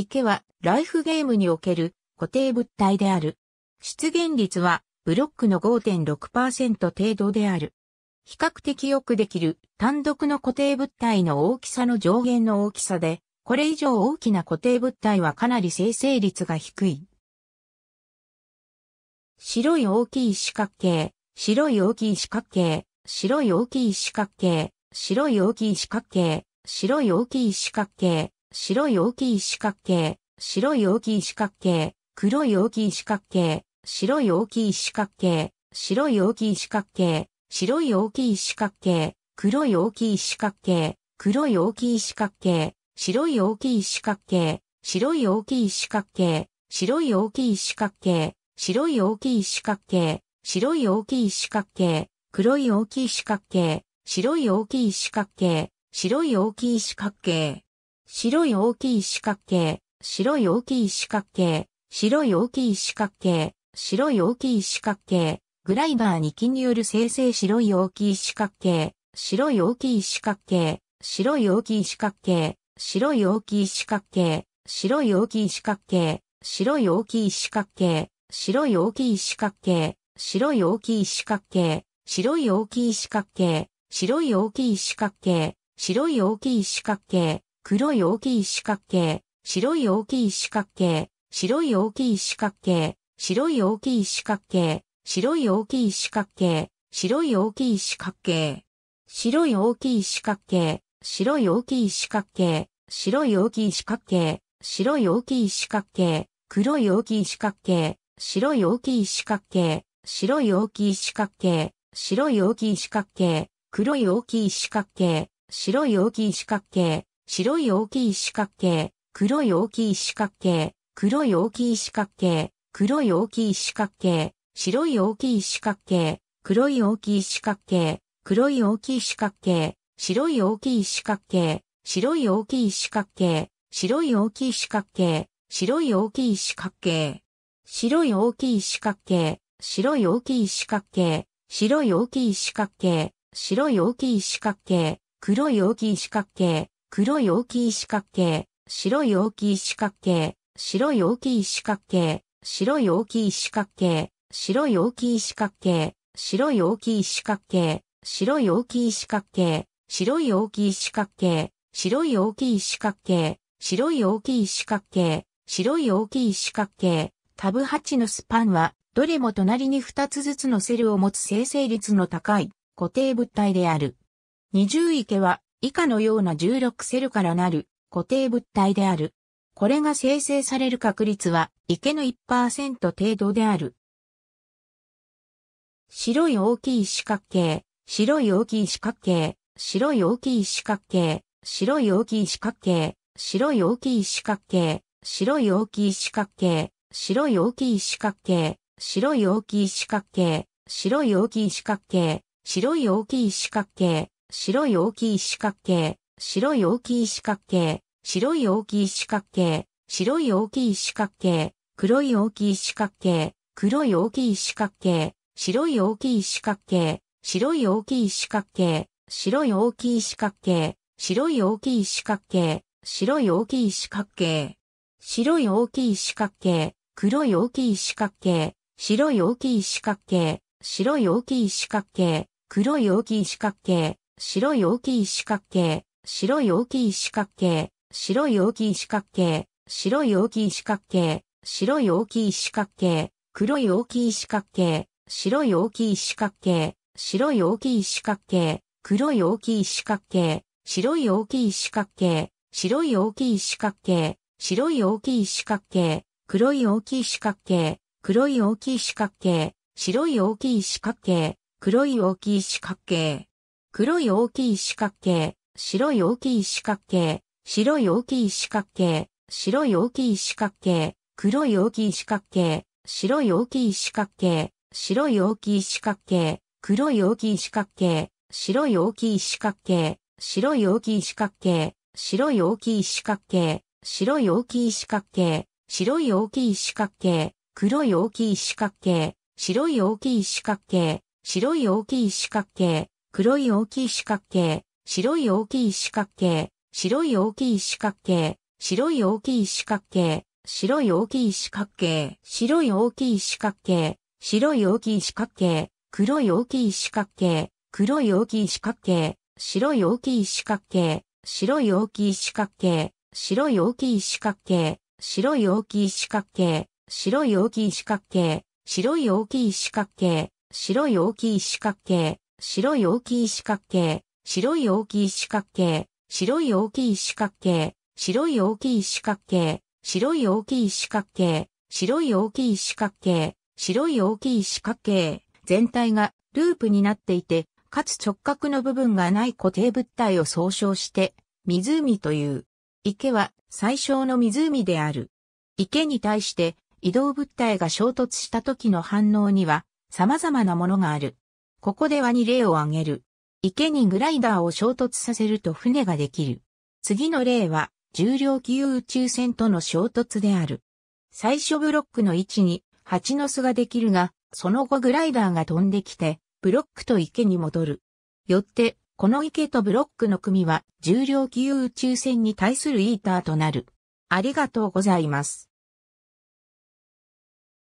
池はライフゲームにおける固定物体である。出現率はブロックの5.6%程度である。比較的よくできる単独の固定物体の大きさの上限の大きさで、これ以上大きな固定物体はかなり生成率が低い。白い大きい四角形、白い大きい四角形、白い大きい四角形、白い大きい四角形、白い大きい四角形、白い大きい四角形、白い大きい四角形、黒い大きい四角形、白い大きい四角形、白い大きい四角形、白い大きい四角形、黒い大きい四角形、黒い大きい四角形、白い大きい四角形、白い大きい四角形、白い大きい四角形、白い大きい四角形、白い大きい四角形、黒い大きい四角形、白い大きい四角形、白い大きい四角形。白い大きい四角形、白い大きい四角形、白い大きい四角形、白い大きい四角形、グライバー2機による生成白い大きい四角形、白い大きい四角形、白い大きい四角形、白い大きい四角形、白い大きい四角形、白い大きい四角形、白い大きい四角形、白い大きい四角形、白い大きい四角形、白い大きい四角形、白い大きい四角形、黒い大きい四角形、白い大きい四角形、白い大きい四角形、白い大きい四角形、白い大きい四角形、白い大きい四角形、白い大きい四角形、白い大きい四角形、白い大きい四角形、白い大きい四角形、黒い大きい四角形、白い大きい四角形、白い大きい四角形、白い大きい四角形、黒い大きい四角形、白い大きい四角形、白い大きい四角形、黒い大きい四角形、黒い大きい四角形、黒い大きい四角形、白い大きい四角形、黒い大きい四角形、黒い大きい四角形、白い大きい四角形、白い大きい四角形、白い大きい四角形、白い大きい四角形、白い大きい四角形、白い大きい四角形、白い大きい四角形、白い大きい四角形、黒い大きい四角形、黒い大きい四角形、白い大きい四角形、白い大きい四角形、白い大きい四角形、白い大きい四角形、白い大きい四角形、白い大きい四角形、白い大きい四角形、白い大きい四角形、白い大きい四角形、白い大きい四角形、タブ8のスパンは、どれも隣に2つずつのセルを持つ生成率の高い固定物体である。二重池は以下のような16セルからなる固定物体である。これが生成される確率は池の1%程度である。白い大きい四角形、白い大きい四角形、白い大きい四角形、白い大きい四角形、白い大きい四角形、白い大きい四角形、白い大きい四角形、白い大きい四角形、白い大きい四角形、白い大きい四角形、白い大きい四角形、白い大きい四角形、白い大きい四角形、白い大きい四角形、黒い大きい四角形、黒い大きい四角形、白い大きい四角形、白い大きい四角形、白い大きい四角形、白い大きい四角形、白い大きい四角形、白い大きい四角形、黒い大きい四角形、白い大きい四角形、白い大きい四角形、黒い大きい四角形、白い大きい四角形、白い大きい四角形、白い大きい四角形、白い大きい四角形、白い大きい四角形、黒い大きい四角形、白い大きい四角形、白い大きい四角形、黒い大きい四角形、白い大きい四角形、白い大きい四角形、白い大きい四角形、黒い大きい四角形、黒い大きい四角形、白い大きい四角形、黒い大きい四角形。黒い大きい四角形、白い大きい四角形、白い大きい四角形、白い大きい四角形、黒い大きい四角形、白い大きい四角形、白い大きい四角形、黒い大きい四角形、白い大きい四角形、白い大きい四角形、白い大きい四角形、白い大きい四角形、白い大きい四角形、黒い大きい四角形、白い大きい四角形、白い大きい四角形、黒い大きい四角形、白い大きい四角形、白い大きい四角形、白い大きい四角形、白い大きい四角形、白い大きい四角形、白い大きい四角形、黒い大きい四角形、黒い大きい四角形、白い大きい四角形、白い大きい四角形、白い大きい四角形、白い大きい四角形、白い大きい四角形、白い大きい四角形、白い大きい四角形、白い大きい四角形、白い大きい四角形、白い大きい四角形、白い大きい四角形、白い大きい四角形、白い大きい四角形、白い大きい四角形、全体がループになっていて、かつ直角の部分がない固定物体を総称して、湖という。池は最小の湖である。池に対して移動物体が衝突した時の反応には様々なものがある。ここでは2例を挙げる。池にグライダーを衝突させると船ができる。次の例は、重量級宇宙船との衝突である。最初ブロックの位置に蜂の巣ができるが、その後グライダーが飛んできて、ブロックと池に戻る。よって、この池とブロックの組は重量級宇宙船に対するイーターとなる。ありがとうございます。